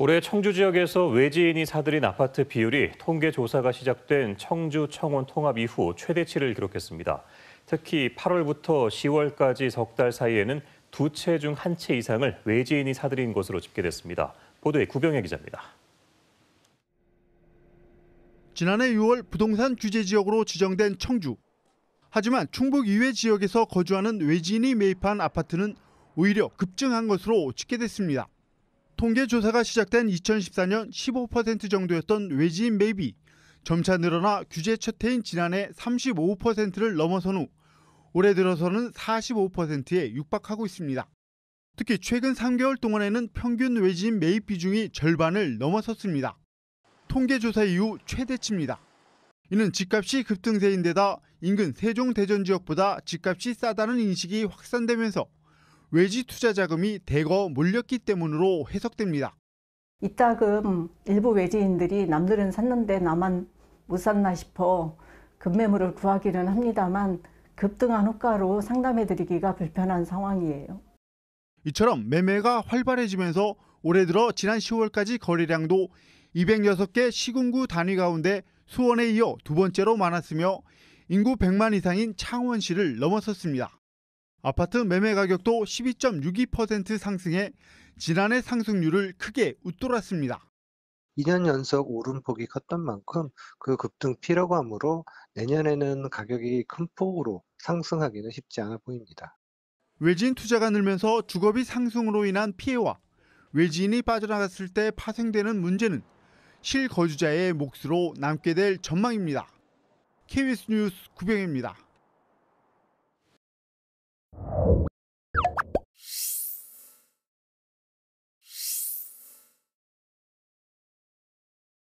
올해 청주 지역에서 외지인이 사들인 아파트 비율이 통계 조사가 시작된 청주 청원 통합 이후 최대치를 기록했습니다. 특히 8월부터 10월까지 석달 사이에는 두 채 중 한 채 이상을 외지인이 사들인 것으로 집계됐습니다. 보도에 구병혜 기자입니다. 지난해 6월 부동산 규제 지역으로 지정된 청주. 하지만 충북 이외 지역에서 거주하는 외지인이 매입한 아파트는 오히려 급증한 것으로 집계됐습니다. 통계 조사가 시작된 2014년 15% 정도였던 외지인 매입이 점차 늘어나 규제 첫해인 지난해 35%를 넘어선 후 올해 들어서는 45%에 육박하고 있습니다. 특히 최근 3개월 동안에는 평균 외지인 매입 비중이 절반을 넘어섰습니다. 통계조사 이후 최대치입니다. 이는 집값이 급등세인데다 인근 세종대전 지역보다 집값이 싸다는 인식이 확산되면서 외지 투자 자금이 대거 몰렸기 때문으로 해석됩니다. 이따금 일부 외지인들이 남들은 샀는데 나만 못 샀나 싶어 급매물을 구하기는 합니다만 급등한 호가로 상담해드리기가 불편한 상황이에요. 이처럼 매매가 활발해지면서 올해 들어 지난 10월까지 거래량도 206개 시군구 단위 가운데 수원에 이어 두 번째로 많았으며 인구 100만 이상인 창원시를 넘어섰습니다. 아파트 매매 가격도 12.62% 상승해 지난해 상승률을 크게 웃돌았습니다. 2년 연속 오름폭이 컸던 만큼 그 급등 피로감으로 내년에는 가격이 큰 폭으로 상승하기는 쉽지 않아 보입니다. 외지인 투자가 늘면서 주거비 상승으로 인한 피해와 외지인이 빠져나갔을 때 파생되는 문제는 실거주자의 몫으로 남게 될 전망입니다. KBS 뉴스 구병입니다.